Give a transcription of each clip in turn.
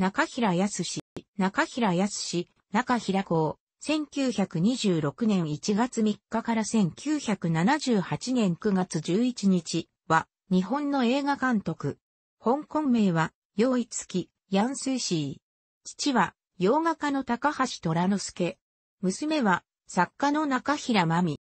中平康中平康中平公、1926年1月3日から1978年9月11日は、日本の映画監督。香港名は、洋一月、ヤンスーシー。父は、洋画家の高橋虎之助。娘は、作家の中平真美。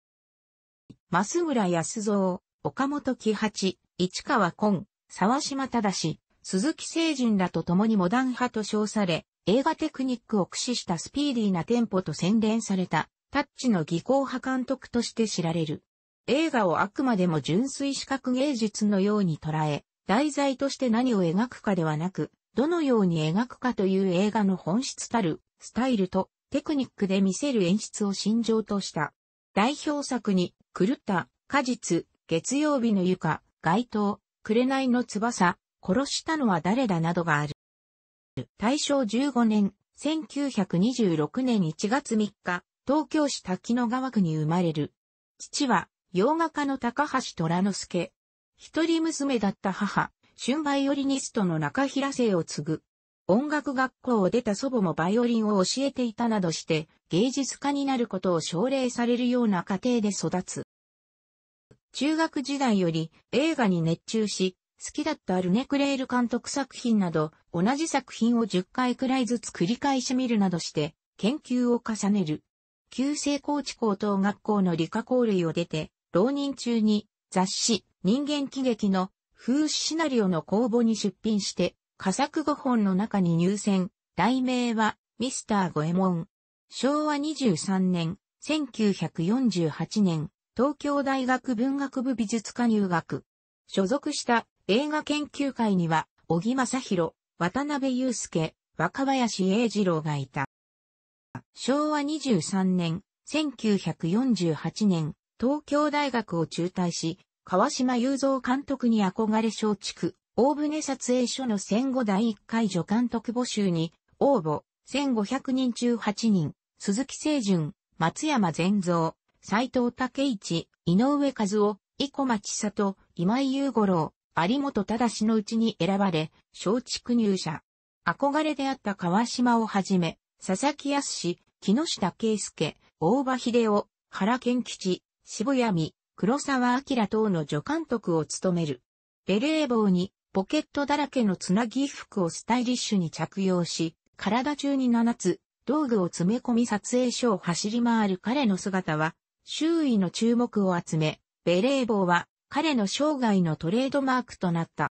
増村康造、岡本喜八、市川昆、沢島忠。鈴木聖人らと共にモダン派と称され、映画テクニックを駆使したスピーディーなテンポと洗練された、タッチの技巧派監督として知られる。映画をあくまでも純粋視覚芸術のように捉え、題材として何を描くかではなく、どのように描くかという映画の本質たる、スタイルとテクニックで見せる演出を心情とした。代表作に、狂った、果実、月曜日の床、街灯、紅の翼、殺したのは誰だなどがある。大正15年、1926年1月3日、東京市滝野川区に生まれる。父は、洋画家の高橋虎之助。一人娘だった母、春バイオリニストの中平生を継ぐ。音楽学校を出た祖母もバイオリンを教えていたなどして芸術家になることを奨励されるような家庭で育つ。中学時代より映画に熱中し、好きだったルネ・クレール監督作品など、同じ作品を10回くらいずつ繰り返し見るなどして、研究を重ねる。旧制高知高等学校の理科校類を出て、浪人中に雑誌、人間喜劇の風刺シナリオの公募に出品して、佳作5本の中に入選、題名は、ミスターゴエモン。昭和23年、1948年、東京大学文学部美術科入学。所属した映画研究会には、小木正宏、渡辺祐介、若林英二郎がいた。昭和23年、1948年、東京大学を中退し、川島雄三監督に憧れ小畜、大船撮影所の戦後第1回助監督募集に、応募、1500人中8人、鈴木清純、松山善三、斎藤武一、井上和夫、生駒千里、今井雄五郎、有本忠のうちに選ばれ、松竹入社。憧れであった川島をはじめ、佐々木康木下圭介、大場秀夫、原健吉、渋谷美、黒沢明等の助監督を務める。ベレー帽にポケットだらけのつなぎ服をスタイリッシュに着用し、体中に7つ、道具を詰め込み撮影所を走り回る彼の姿は、周囲の注目を集め、ベレー帽は彼の生涯のトレードマークとなった。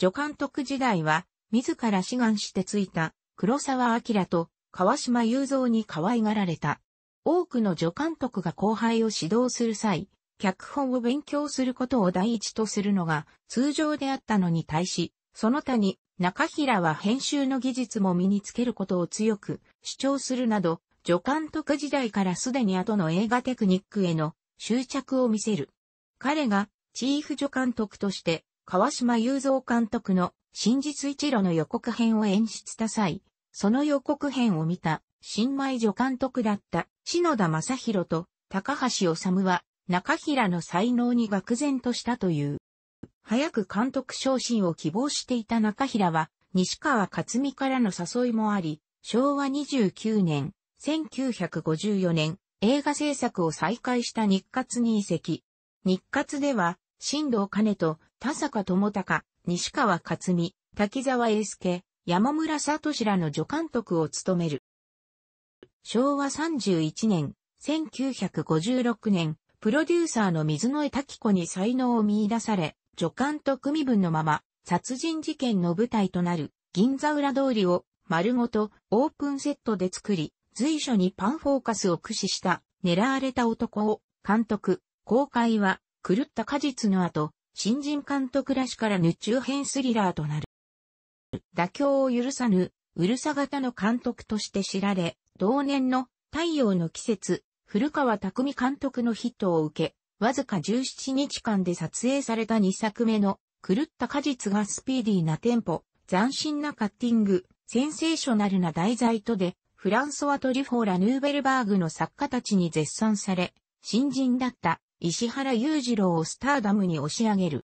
助監督時代は、自ら志願してついた黒沢明と川島雄三に可愛がられた。多くの助監督が後輩を指導する際、脚本を勉強することを第一とするのが通常であったのに対し、その他に中平は編集の技術も身につけることを強く主張するなど、助監督時代からすでに後の映画テクニックへの執着を見せる。彼がチーフ助監督として、川島雄三監督の真実一路の予告編を演出した際、その予告編を見た新米助監督だった篠田正宏と高橋治は中平の才能に愕然としたという。早く監督昇進を希望していた中平は、西川克美からの誘いもあり、昭和29年、1954年、映画制作を再開した日活に移籍。日活では、新藤兼人、田坂智隆、西川克美、滝沢英介、山村聡らの助監督を務める。昭和31年、1956年、プロデューサーの水野江滝子に才能を見出され、助監督身分のまま、殺人事件の舞台となる銀座裏通りを丸ごとオープンセットで作り、随所にパンフォーカスを駆使した狙われた男を監督、公開は狂った果実の後、新人監督らしからぬ中編スリラーとなる。妥協を許さぬ、うるさ型の監督として知られ、同年の太陽の季節、古川匠監督のヒットを受け、わずか17日間で撮影された2作目の狂った果実がスピーディーなテンポ、斬新なカッティング、センセーショナルな題材とで、フランソワ・トリュフォーラ・ヌーベルバーグの作家たちに絶賛され、新人だった石原裕次郎をスターダムに押し上げる。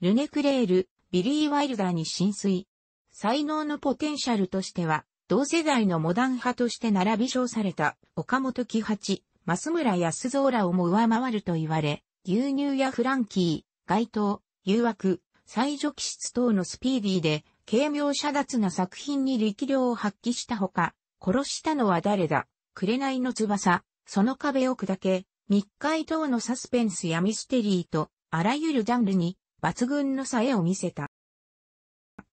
ルネクレール、ビリー・ワイルダーに浸水。才能のポテンシャルとしては、同世代のモダン派として並び称された岡本喜八、増村康蔵らをも上回ると言われ、牛乳やフランキー、街頭、誘惑、最除気質等のスピーディーで、軽妙遮奪な作品に力量を発揮したほか、殺したのは誰だ、紅の翼、その壁を砕け、密会等のサスペンスやミステリーと、あらゆるジャンルに、抜群の差へを見せた。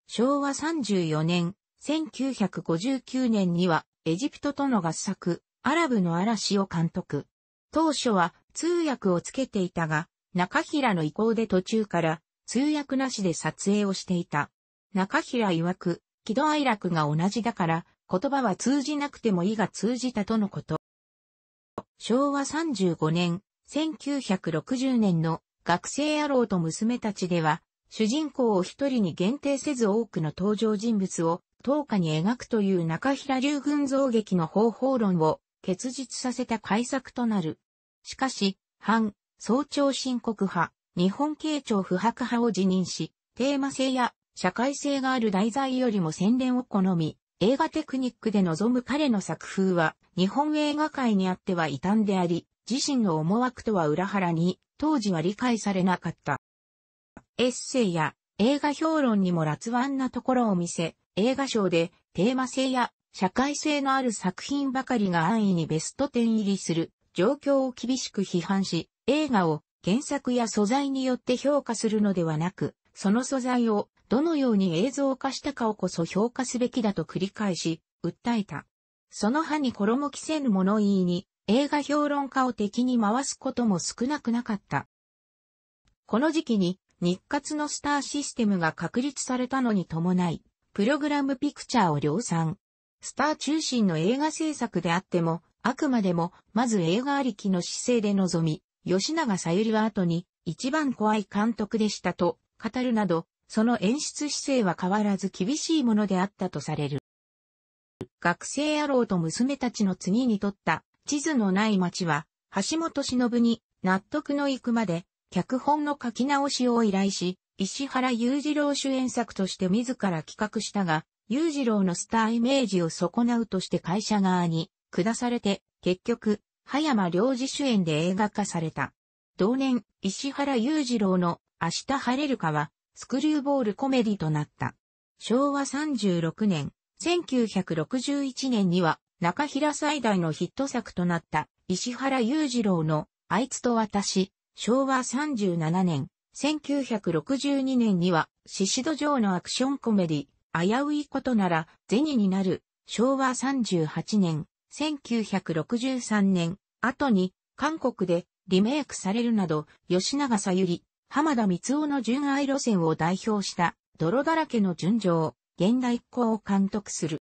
昭和34年、1959年には、エジプトとの合作、アラブの嵐を監督。当初は通訳をつけていたが、中平の意向で途中から通訳なしで撮影をしていた。中平曰く、喜怒哀楽が同じだから、言葉は通じなくても意が通じたとのこと。昭和35年、1960年の学生野郎と娘たちでは、主人公を一人に限定せず多くの登場人物を東0に描くという中平流群像劇の方法論を結実させた改作となる。しかし、反、早朝申告派、日本慶長不白派を辞任し、テーマ性や社会性がある題材よりも洗練を好み、映画テクニックで臨む彼の作風は、日本映画界にあっては異端であり、自身の思惑とは裏腹に、当時は理解されなかった。エッセイや映画評論にも辣腕なところを見せ、映画賞でテーマ性や社会性のある作品ばかりが安易にベスト10入りする状況を厳しく批判し、映画を原作や素材によって評価するのではなく、その素材をどのように映像化したかをこそ評価すべきだと繰り返し、訴えた。その歯に衣着せぬ物言いに、映画評論家を敵に回すことも少なくなかった。この時期に、日活のスターシステムが確立されたのに伴い、プログラムピクチャーを量産。スター中心の映画制作であっても、あくまでも、まず映画ありきの姿勢で臨み、吉永さゆりは後に、一番怖い監督でしたと、語るなど、その演出姿勢は変わらず厳しいものであったとされる。学生野郎と娘たちの次に撮った地図のない町は、橋本忍に納得のいくまで、脚本の書き直しを依頼し、石原裕次郎主演作として自ら企画したが、裕次郎のスターイメージを損なうとして会社側に下されて、結局、葉山良二主演で映画化された。同年、石原裕次郎の明日晴れるかは、スクリューボールコメディとなった。昭和36年、1961年には、中平最大のヒット作となった、石原裕次郎の、あいつと私、昭和37年、1962年には、子戸城のアクションコメディ、危ういことなら、銭になる、昭和38年、1963年、後に、韓国でリメイクされるなど、吉永さゆり、浜田光夫の純愛路線を代表した泥だらけの純情、現代っ子を監督する。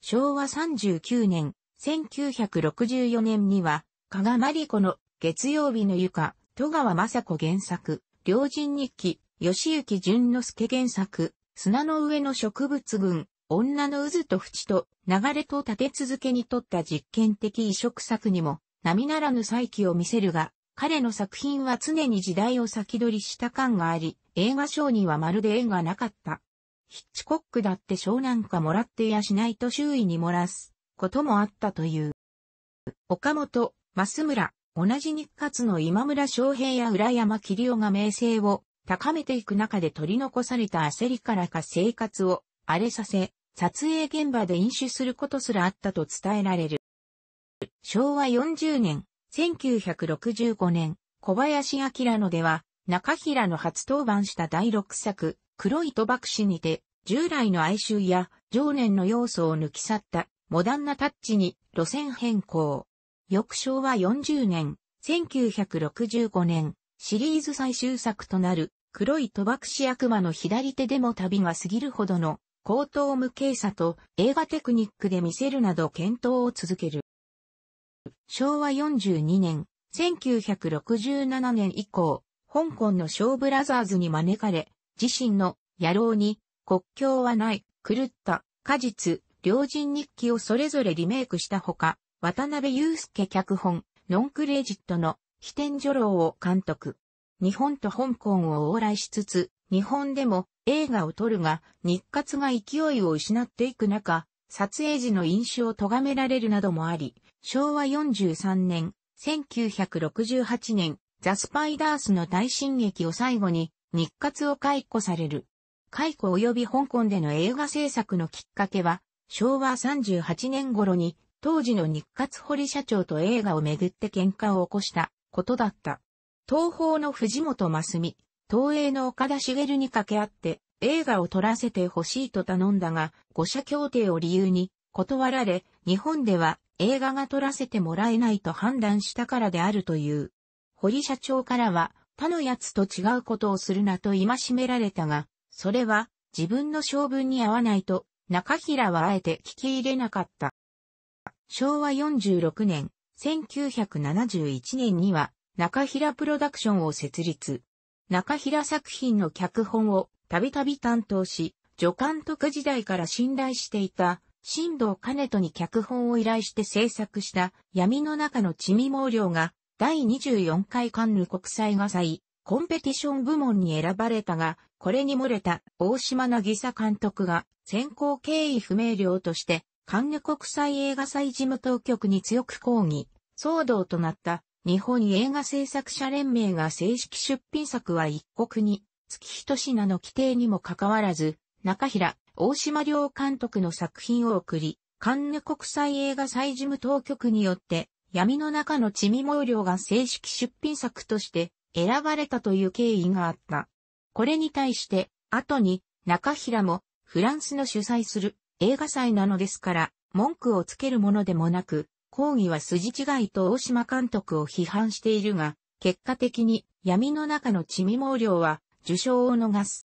昭和39年、1964年には、加賀まりこの月曜日の床、戸川雅子原作、良人日記、吉行淳之介原作、砂の上の植物群、女の渦と淵と流れと立て続けに撮った実験的移植作にも、並ならぬ再起を見せるが、彼の作品は常に時代を先取りした感があり、映画賞にはまるで縁がなかった。ヒッチコックだって賞なんかもらってやしないと周囲に漏らすこともあったという。岡本、増村、同じ日活の今村昌平や浦山桐夫が名声を高めていく中で取り残された焦りからか生活を荒れさせ、撮影現場で飲酒することすらあったと伝えられる。昭和40年、1965年、小林明のでは、中平の初登板した第6作、黒い賭博士にて、従来の哀愁や常年の要素を抜き去ったモダンなタッチに路線変更。翌昭和40年、1965年、シリーズ最終作となる黒い賭博士悪魔の左手でも旅が過ぎるほどの高等無形さと映画テクニックで見せるなど検討を続ける。昭和42年、1967年以降、香港のショーブラザーズに招かれ、自身の野郎に国境はない、狂った、果実、良人日記をそれぞれリメイクしたほか、渡辺祐介脚本、ノンクレジットの、飛天女郎を監督。日本と香港を往来しつつ、日本でも映画を撮るが、日活が勢いを失っていく中、撮影時の印象を咎められるなどもあり、昭和43年、1968年、ザ・スパイダースの大進撃を最後に日活を解雇される。解雇及び香港での映画制作のきっかけは、昭和38年頃に当時の日活堀社長と映画をめぐって喧嘩を起こしたことだった。東方の藤本真澄、東映の岡田茂に掛け合って映画を撮らせてほしいと頼んだが、五社協定を理由に断られ、日本では映画が撮らせてもらえないと判断したからであるという。堀社長からは他のやつと違うことをするなと戒められたが、それは自分の性分に合わないと中平はあえて聞き入れなかった。昭和46年、1971年には中平プロダクションを設立。中平作品の脚本をたびたび担当し、助監督時代から信頼していた新藤兼人に脚本を依頼して制作した闇の中の地味毛量が第24回カンヌ国際画祭コンペティション部門に選ばれたが、これに漏れた大島渚監督が選考経緯不明瞭としてカンヌ国際映画祭事務当局に強く抗議、騒動となった日本映画制作者連盟が正式出品作は一国に月一品の規定にもかかわらず、中平、大島良監督の作品を送り、カンヌ国際映画祭事務当局によって、闇の中の地味毛量が正式出品作として選ばれたという経緯があった。これに対して、後に中平もフランスの主催する映画祭なのですから、文句をつけるものでもなく、抗議は筋違いと大島監督を批判しているが、結果的に闇の中の地味毛量は受賞を逃す。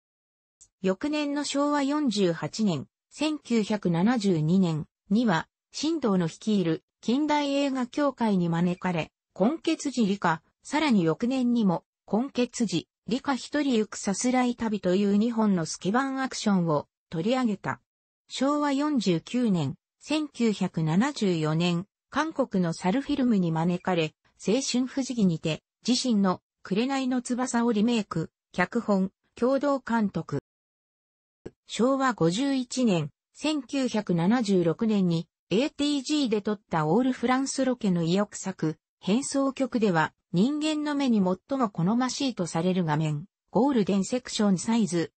翌年の昭和48年、1972年には、新道の率いる近代映画協会に招かれ、根血寺理科、さらに翌年にも、根血寺理科一人行くさすらい旅という2本のスケバンアクションを取り上げた。昭和49年、1974年、韓国のサルフィルムに招かれ、青春不思議にて、自身の紅の翼をリメイク、脚本、共同監督、昭和51年、1976年に ATG で撮ったオールフランスロケの意欲作、変装曲では人間の目に最も好ましいとされる画面、ゴールデンセクションサイズ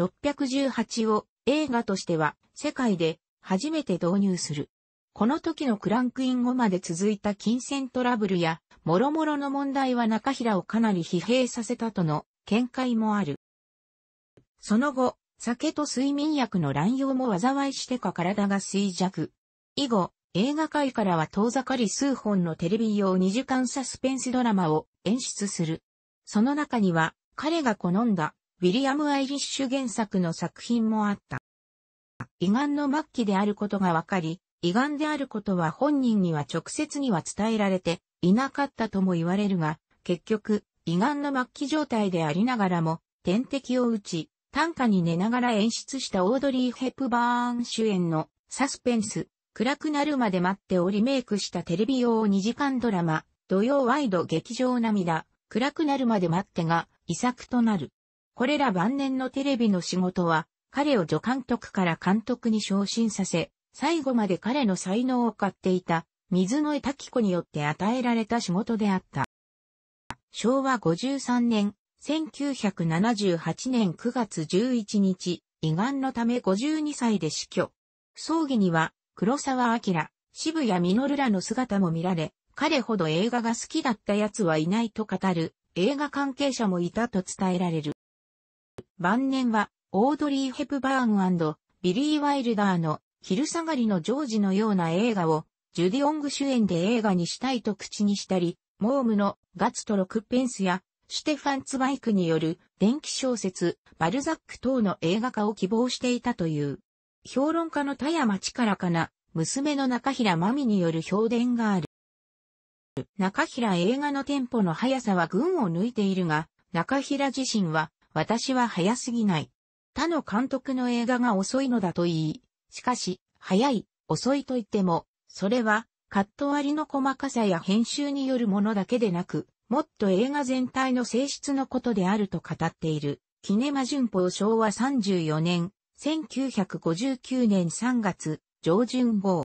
11618を映画としては世界で初めて導入する。この時のクランクイン後まで続いた金銭トラブルや、諸々の問題は中平をかなり疲弊させたとの見解もある。その後、酒と睡眠薬の乱用も災いしてか体が衰弱。以後、映画界からは遠ざかり数本のテレビ用2時間サスペンスドラマを演出する。その中には、彼が好んだ、ウィリアム・アイリッシュ原作の作品もあった。胃がんの末期であることがわかり、胃がんであることは本人には直接には伝えられていなかったとも言われるが、結局、胃がんの末期状態でありながらも、点滴を打ち、短歌に寝ながら演出したオードリー・ヘプバーン主演のサスペンス、暗くなるまで待ってをリメイクしたテレビ用2時間ドラマ、土曜ワイド劇場涙、暗くなるまで待ってが遺作となる。これら晩年のテレビの仕事は、彼を助監督から監督に昇進させ、最後まで彼の才能を買っていた、水野江滝子によって与えられた仕事であった。昭和53年、1978年9月11日、胃がんのため52歳で死去。葬儀には、黒沢明、渋谷実らの姿も見られ、彼ほど映画が好きだった奴はいないと語る、映画関係者もいたと伝えられる。晩年は、オードリー・ヘプバーンビリー・ワイルダーの、昼下がりのジョージのような映画を、ジュディ・オング主演で映画にしたいと口にしたり、モームのガツとロクペンスやシュテファン・ツバイクによる電気小説、バルザック等の映画化を希望していたという。評論家の田山力かな、娘の中平真美による評伝がある。中平映画のテンポの速さは群を抜いているが、中平自身は、私は速すぎない。他の監督の映画が遅いのだと言い、しかし、速い、遅いと言っても、それは、カット割りの細かさや編集によるものだけでなく、もっと映画全体の性質のことであると語っている、キネマ旬報昭和34年、1959年3月、上旬号。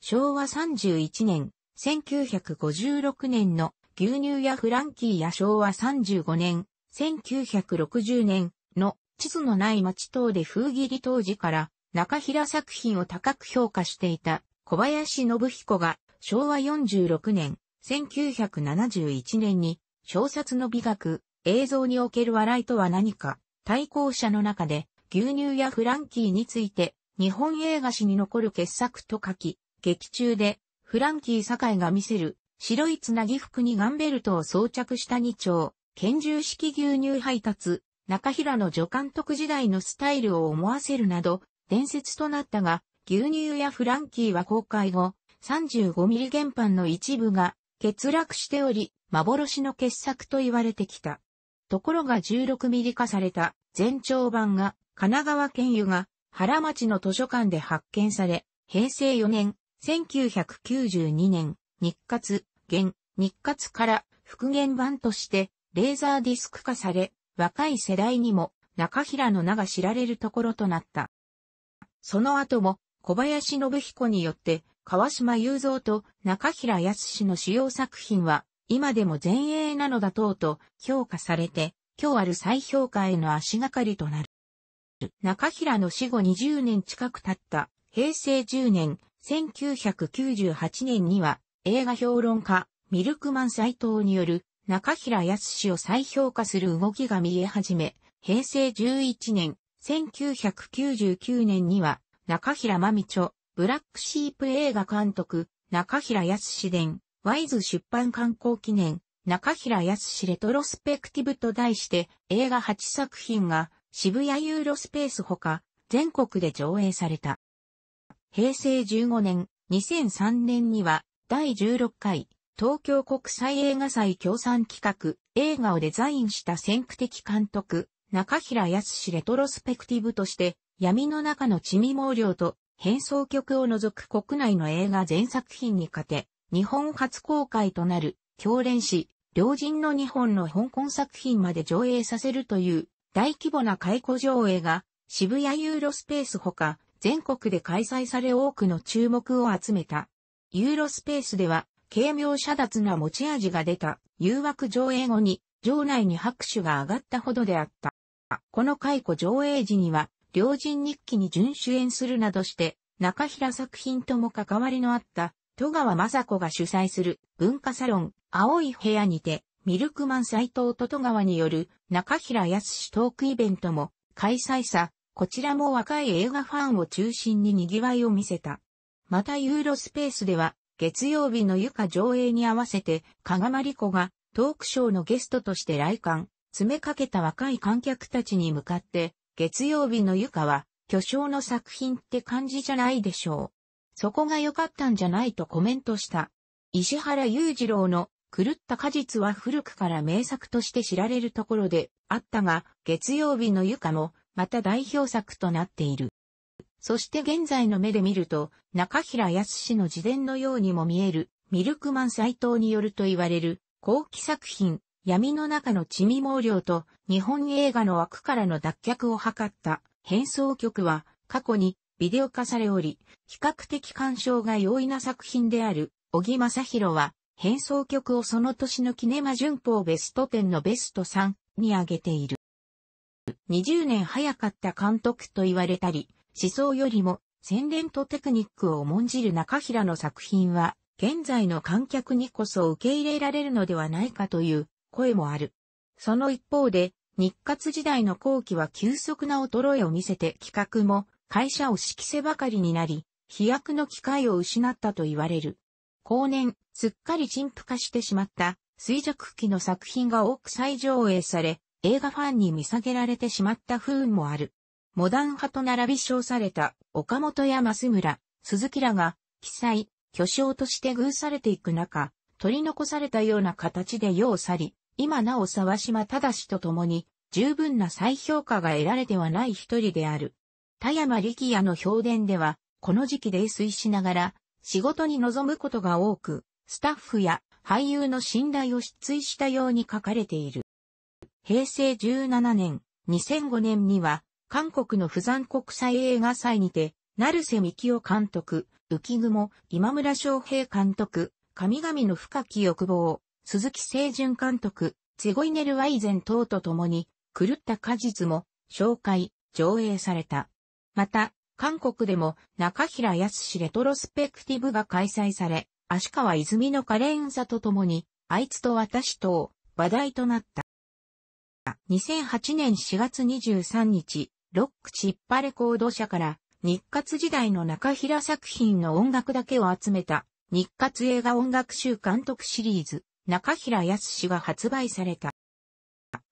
昭和31年、1956年の牛乳やフランキーや昭和35年、1960年の地図のない町等で風切り当時から中平作品を高く評価していた小林信彦が昭和46年1971年に小説の美学、映像における笑いとは何か、対抗者の中で牛乳やフランキーについて日本映画史に残る傑作と書き、劇中でフランキー堺が見せる白いつなぎ服にガンベルトを装着した二丁、拳銃式牛乳配達、中平の助監督時代のスタイルを思わせるなど、伝説となったが、牛乳やフランキーは公開後、35ミリ原版の一部が欠落しており、幻の傑作と言われてきた。ところが16ミリ化された全長版が神奈川県湯が原町の図書館で発見され、平成4年、1992年、日活、現、日活から復元版としてレーザーディスク化され、若い世代にも中平の名が知られるところとなった。その後も小林信彦によって川島雄三と中平康の主要作品は、今でも前衛なのだ等と評価されて、今日ある再評価への足がかりとなる。中平の死後20年近く経った平成10年、1998年には映画評論家、ミルクマン斎藤による中平康を再評価する動きが見え始め、平成11年、1999年には中平真美著、ブラックシープ映画監督、中平康伝、ワイズ出版観光記念、中平康レトロスペクティブと題して映画8作品が渋谷ユーロスペースほか全国で上映された。平成15年、2003年には第16回東京国際映画祭協賛企画映画をデザインした先駆的監督中平康レトロスペクティブとして闇の中の地味毛量と変装曲を除く国内の映画全作品に勝て、日本初公開となる、狂連し、両人の日本の香港作品まで上映させるという大規模な解雇上映が渋谷ユーロスペースほか全国で開催され多くの注目を集めた。ユーロスペースでは軽妙遮脱な持ち味が出た誘惑上映後に場内に拍手が上がったほどであった。この解雇上映時には両人日記に準主演するなどして、中平作品とも関わりのあった、戸川雅子が主催する文化サロン、青い部屋にて、ミルクマン斎藤と戸川による中平康トークイベントも開催さ、こちらも若い映画ファンを中心に賑わいを見せた。またユーロスペースでは、月曜日の床上映に合わせて、加賀まりこがトークショーのゲストとして来館、詰めかけた若い観客たちに向かって、月曜日のゆかは、巨匠の作品って感じじゃないでしょう。そこが良かったんじゃないとコメントした。石原裕次郎の狂った果実は古くから名作として知られるところであったが、月曜日の床もまた代表作となっている。そして現在の目で見ると、中平康氏の自伝のようにも見える、ミルクマン斎藤によると言われる、後期作品、闇の中の地味毛量と日本映画の枠からの脱却を図った変装曲は過去にビデオ化されおり、比較的干渉が容易な作品である、小木正宏は変装曲をその年のキネマ旬報ベスト10のベスト3に挙げている。20年早かった監督と言われたり、思想よりも洗練とテクニックを重んじる中平の作品は、現在の観客にこそ受け入れられるのではないかという声もある。その一方で、日活時代の後期は急速な衰えを見せて企画も会社を指揮せばかりになり、飛躍の機会を失ったと言われる。後年、すっかり陳腐化してしまった衰弱期の作品が多く再上映され、映画ファンに見下げられてしまった不運もある。モダン派と並び称された岡本や増村、鈴木らが、記載、巨匠として偶されていく中、取り残されたような形で世を去り、今なお沢島正と共に、十分な再評価が得られてはない一人である。田山力也の評伝では、この時期で酔しながら、仕事に臨むことが多く、スタッフや俳優の信頼を失墜したように書かれている。平成17年、2005年には、韓国の釜山国際映画祭にて、成瀬幹夫監督、浮雲、今村昌平監督、神々の深き欲望、鈴木清純監督、ツゴイネル・ワイゼン等と共に、狂った果実も紹介、上映された。また、韓国でも中平康レトロスペクティブが開催され、足川泉のカーンさと共に、あいつと私と話題となった。2008年4月23日、ロックチッパレコード社から日活時代の中平作品の音楽だけを集めた日活映画音楽集監督シリーズ中平康が発売された。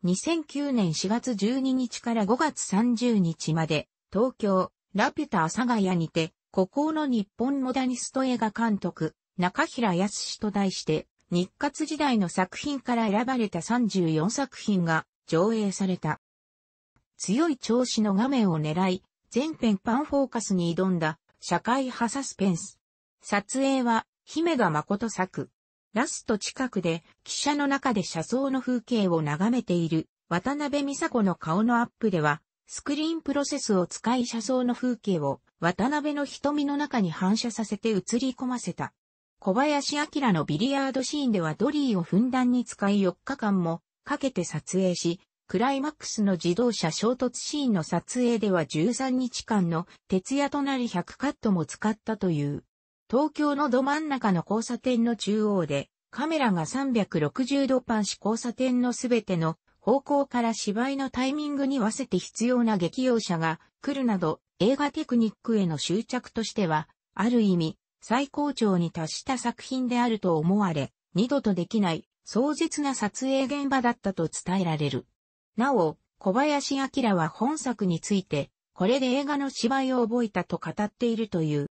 2009年4月12日から5月30日まで、東京、ラピュタ阿佐ヶ谷にて、孤高の日本モダニスト映画監督、中平康と題して、日活時代の作品から選ばれた34作品が上映された。強い調子の画面を狙い、全編パンフォーカスに挑んだ社会派サスペンス。撮影は、姫が誠作。ラスト近くで、汽車の中で車窓の風景を眺めている、渡辺美佐子の顔のアップでは、スクリーンプロセスを使い車窓の風景を、渡辺の瞳の中に反射させて映り込ませた。小林明のビリヤードシーンではドリーをふんだんに使い4日間もかけて撮影し、クライマックスの自動車衝突シーンの撮影では13日間の徹夜となり100カットも使ったという。東京のど真ん中の交差点の中央で、カメラが360度パンし交差点のすべての方向から芝居のタイミングに合わせて必要な劇用車が来るなど映画テクニックへの執着としては、ある意味、最高潮に達した作品であると思われ、二度とできない壮絶な撮影現場だったと伝えられる。なお、小林明は本作について、これで映画の芝居を覚えたと語っているという。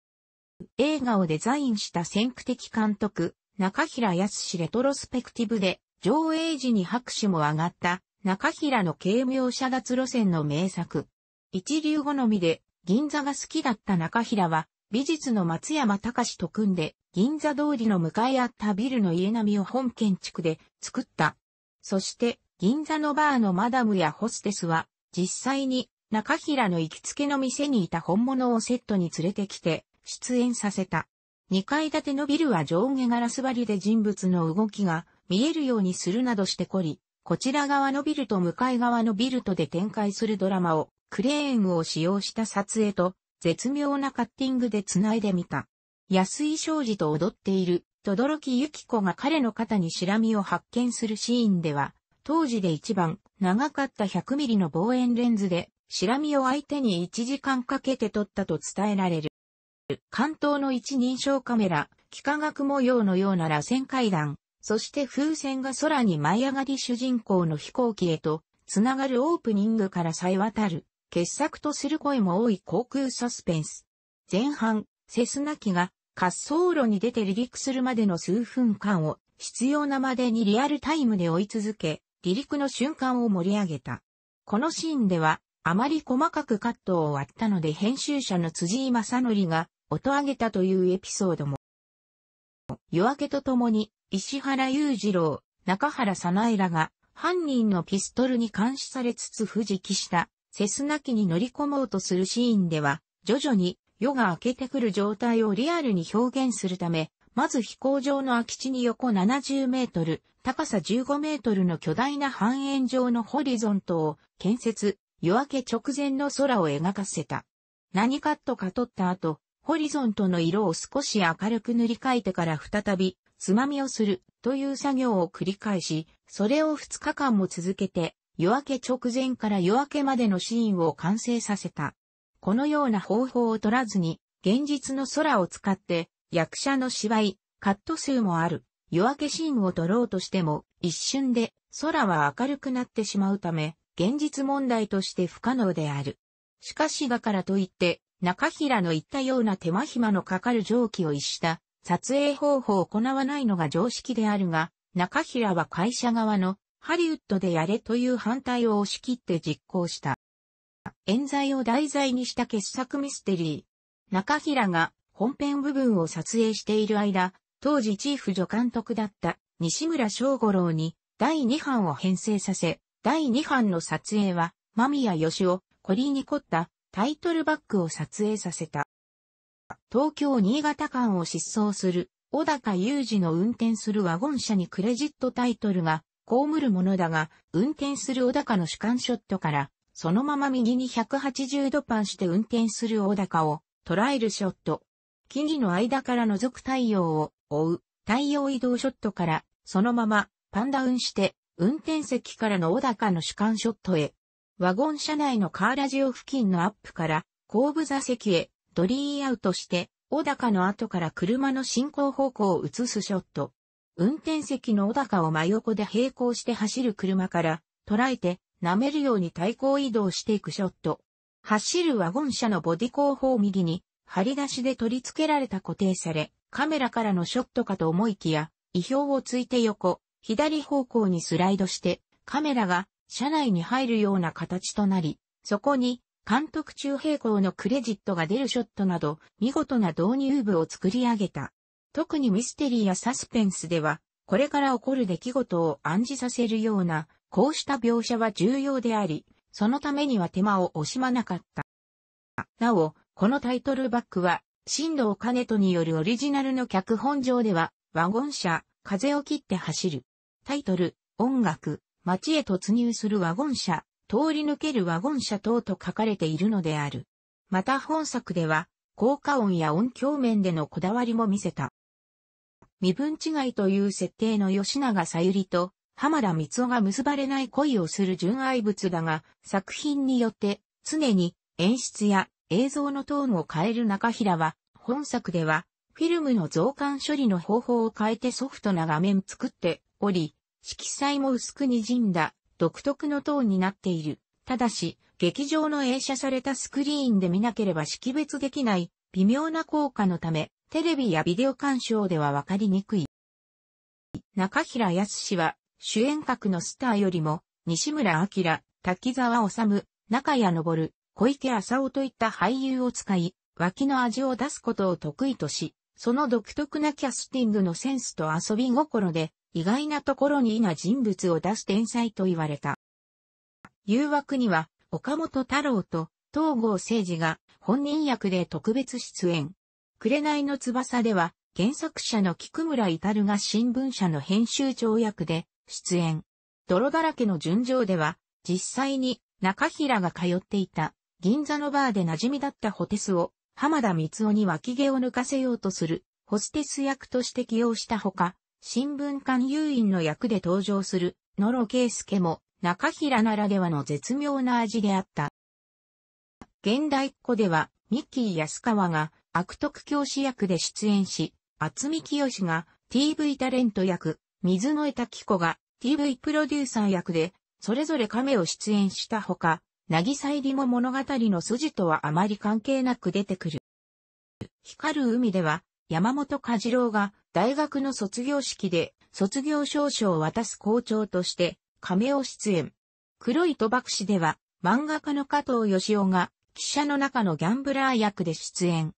映画をデザインした先駆的監督、中平康レトロスペクティブで、上映時に拍手も上がった、中平の軽妙射脱路線の名作。一流好みで、銀座が好きだった中平は、美術の松山隆と組んで、銀座通りの向かい合ったビルの家並みを本建築で作った。そして、銀座のバーのマダムやホステスは、実際に中平の行きつけの店にいた本物をセットに連れてきて、出演させた。2階建てのビルは上下ガラス張りで人物の動きが見えるようにするなどしてこり、こちら側のビルと向かい側のビルとで展開するドラマをクレーンを使用した撮影と絶妙なカッティングで繋いでみた。安井正二と踊っている、轟ゆき子が彼の肩にしらみを発見するシーンでは、当時で一番長かった100ミリの望遠レンズで、しらみを相手に1時間かけて撮ったと伝えられる。関東の一人称カメラ、幾何学模様のような螺旋階段、そして風船が空に舞い上がり主人公の飛行機へと、つながるオープニングからさえ渡る、傑作とする声も多い航空サスペンス。前半、セスナ機が滑走路に出て離陸するまでの数分間を必要なまでにリアルタイムで追い続け、離陸の瞬間を盛り上げた。このシーンでは、あまり細かくカットを割ったので編集者の辻井正則が音上げたというエピソードも。夜明けとともに、石原裕次郎、中原早苗らが、犯人のピストルに監視されつつ不時帰した、セスナ機に乗り込もうとするシーンでは、徐々に夜が明けてくる状態をリアルに表現するため、まず飛行場の空き地に横70メートル、高さ15メートルの巨大な半円状のホリゾントを建設、夜明け直前の空を描かせた。何カットか撮った後、ホリゾントの色を少し明るく塗り替えてから再び、つまみをするという作業を繰り返し、それを2日間も続けて、夜明け直前から夜明けまでのシーンを完成させた。このような方法を取らずに、現実の空を使って、役者の芝居、カット数もある、夜明けシーンを撮ろうとしても、一瞬で空は明るくなってしまうため、現実問題として不可能である。しかしだからといって、中平の言ったような手間暇のかかる蒸気を逸した撮影方法を行わないのが常識であるが、中平は会社側のハリウッドでやれという反対を押し切って実行した。冤罪を題材にした傑作ミステリー。中平が本編部分を撮影している間、当時チーフ助監督だった西村翔五郎に第2版を編成させ、第2版の撮影は、間宮義を、コリに凝った、タイトルバックを撮影させた。東京新潟間を疾走する小高雄二の運転するワゴン車にクレジットタイトルが被るものだが、運転する小高の主観ショットから、そのまま右に180度パンして運転する小高を捉えるショット。木々の間から覗く太陽を追う太陽移動ショットから、そのままパンダウンして運転席からの小高の主観ショットへワゴン車内のカーラジオ付近のアップから後部座席へドリーアウトして、小高の後から車の進行方向を映すショット。運転席の小高を真横で並行して走る車から捉えて舐めるように対向移動していくショット。走るワゴン車のボディ後方右に張り出しで取り付けられた固定され、カメラからのショットかと思いきや、意表をついて横、左方向にスライドして、カメラが車内に入るような形となり、そこに監督中平行のクレジットが出るショットなど、見事な導入部を作り上げた。特にミステリーやサスペンスでは、これから起こる出来事を暗示させるような、こうした描写は重要であり、そのためには手間を惜しまなかった。なお、このタイトルバックは、新藤兼人によるオリジナルの脚本上では、ワゴン車、風を切って走る。タイトル、音楽、街へ突入するワゴン車、通り抜けるワゴン車等と書かれているのである。また本作では、効果音や音響面でのこだわりも見せた。身分違いという設定の吉永さゆりと浜田光雄が結ばれない恋をする純愛物だが、作品によって常に演出や映像のトーンを変える中平は、本作ではフィルムの増刊処理の方法を変えてソフトな画面作っており、色彩も薄く滲んだ独特のトーンになっている。ただし、劇場の映写されたスクリーンで見なければ識別できない微妙な効果のため、テレビやビデオ鑑賞ではわかりにくい。中平康は主演格のスターよりも西村明、滝沢治、中谷昇、小池浅尾といった俳優を使い、脇の味を出すことを得意とし、その独特なキャスティングのセンスと遊び心で意外なところに異な人物を出す天才と言われた。誘惑には、岡本太郎と東郷誠治が本人役で特別出演。紅の翼では、原作者の菊村至が新聞社の編集長役で出演。泥だらけの純情では、実際に中平が通っていた銀座のバーで馴染みだったホテスを浜田光夫に脇毛を抜かせようとするホステス役として起用したほか、新聞館誘引の役で登場する野呂圭介も中平ならではの絶妙な味であった。現代っ子ではミッキー安川が悪徳教師役で出演し、厚見清が TV タレント役、水野江滝子が TV プロデューサー役で、それぞれ亀を出演したほか、渚入りも物語の筋とはあまり関係なく出てくる。光る海では、山本和郎が大学の卒業式で卒業証書を渡す校長として亀を出演。黒い賭博士では漫画家の加藤義雄が記者の中のギャンブラー役で出演。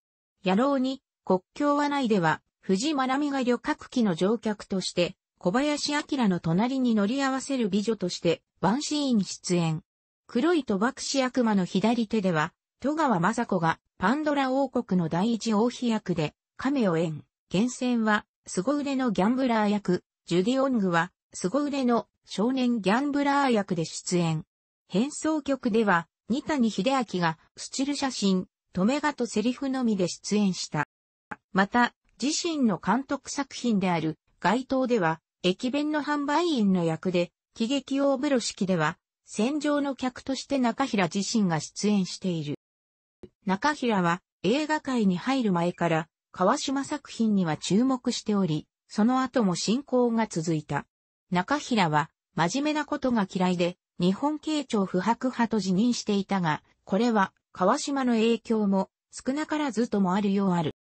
野郎に国境はないでは藤ま美が旅客機の乗客として小林明の隣に乗り合わせる美女としてワンシーン出演。黒い賭博士悪魔の左手では戸川雅子がパンドラ王国の第一王妃役で亀を演。厳選は、凄腕のギャンブラー役、ジュディ・オングは、凄腕の少年ギャンブラー役で出演。変装曲では、二谷秀明が、スチル写真、止めがとセリフのみで出演した。また、自身の監督作品である、街頭では、駅弁の販売員の役で、喜劇大風呂式では、戦場の客として中平自身が出演している。中平は、映画界に入る前から、川島作品には注目しており、その後も進行が続いた。中平は、真面目なことが嫌いで、日本慶長不白派と辞任していたが、これは、川島の影響も、少なからずともあるようある。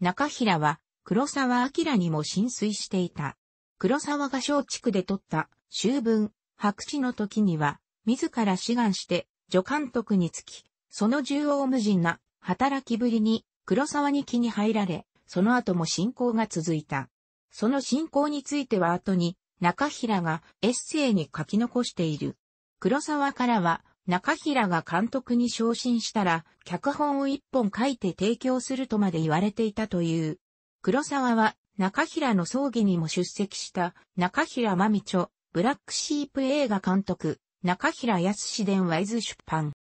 中平は、黒沢明にも浸水していた。黒沢が松竹で取った、修文、白地の時には、自ら志願して、助監督につき、その縦横無尽な働きぶりに黒沢に気に入られ、その後も進行が続いた。その進行については後に、中平がエッセイに書き残している。黒沢からは、中平が監督に昇進したら、脚本を一本書いて提供するとまで言われていたという。黒沢は、中平の葬儀にも出席した中平真美著、ブラックシープ映画監督、中平康伝ワイズ出版。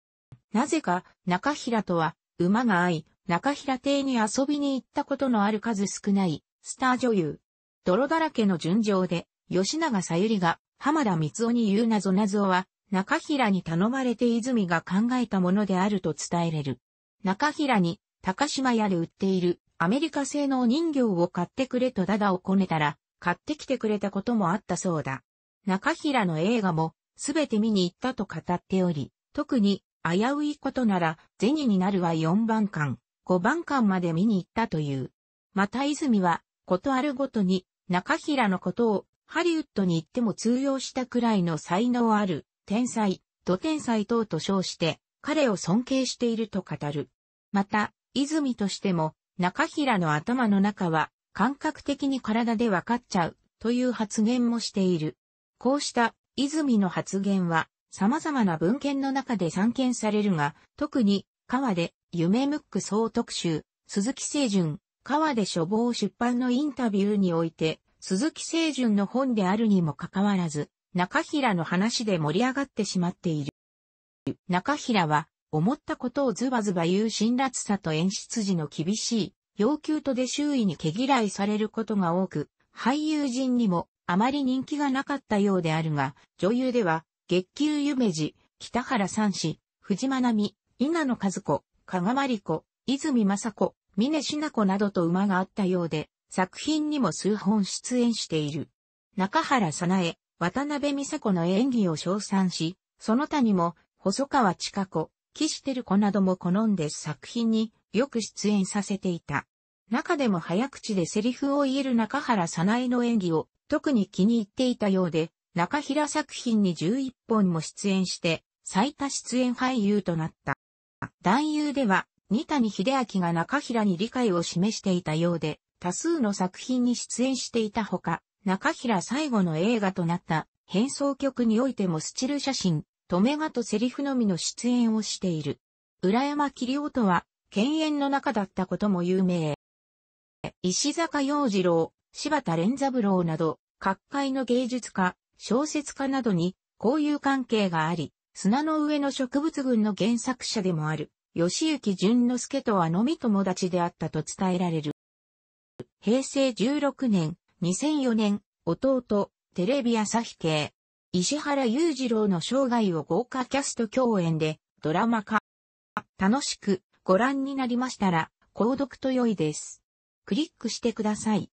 なぜか、中平とは、馬が合い、中平邸に遊びに行ったことのある数少ないスター女優。泥だらけの純情で、吉永さゆりが浜田光雄に言う謎謎は、中平に頼まれて泉が考えたものであると伝えれる。中平に、高島屋で売っているアメリカ製の人形を買ってくれとダダをこねたら、買ってきてくれたこともあったそうだ。中平の映画も、すべて見に行ったと語っており、特に、危ういことなら、銭になるは4番館。五番館まで見に行ったという。また泉は、ことあるごとに、中平のことを、ハリウッドに行っても通用したくらいの才能ある、天才、土天才等と称して、彼を尊敬していると語る。また、泉としても、中平の頭の中は、感覚的に体でわかっちゃう、という発言もしている。こうした、泉の発言は、様々な文献の中で散見されるが、特に、川で、夢ムック総特集、鈴木清純、川で書房出版のインタビューにおいて、鈴木清純の本であるにもかかわらず、中平の話で盛り上がってしまっている。中平は、思ったことをズバズバ言う辛辣さと演出時の厳しい要求とで周囲に毛嫌いされることが多く、俳優陣にもあまり人気がなかったようであるが、女優では、月給夢二、北原三子、藤間奈美、稲野和子、加賀まり子、泉雅子、峰しな子などと馬があったようで、作品にも数本出演している。中原さなえ、渡辺美佐子の演技を称賛し、その他にも、細川千佳子、岸てる子なども好んで作品によく出演させていた。中でも早口でセリフを言える中原さなえの演技を特に気に入っていたようで、中平作品に11本も出演して、最多出演俳優となった。男優では、二谷秀明が中平に理解を示していたようで、多数の作品に出演していたほか、中平最後の映画となった変装曲においてもスチル写真、止めがとセリフのみの出演をしている。浦山桐夫とは、犬猿の中だったことも有名。石坂洋次郎、柴田連三郎など、各界の芸術家、小説家などに交友関係があり、砂の上の植物群の原作者でもある。吉行淳之介とはのみ友達であったと伝えられる。平成16年、2004年、弟、テレビ朝日系、石原裕次郎の生涯を豪華キャスト共演で、ドラマ化。楽しくご覧になりましたら、購読と良いです。クリックしてください。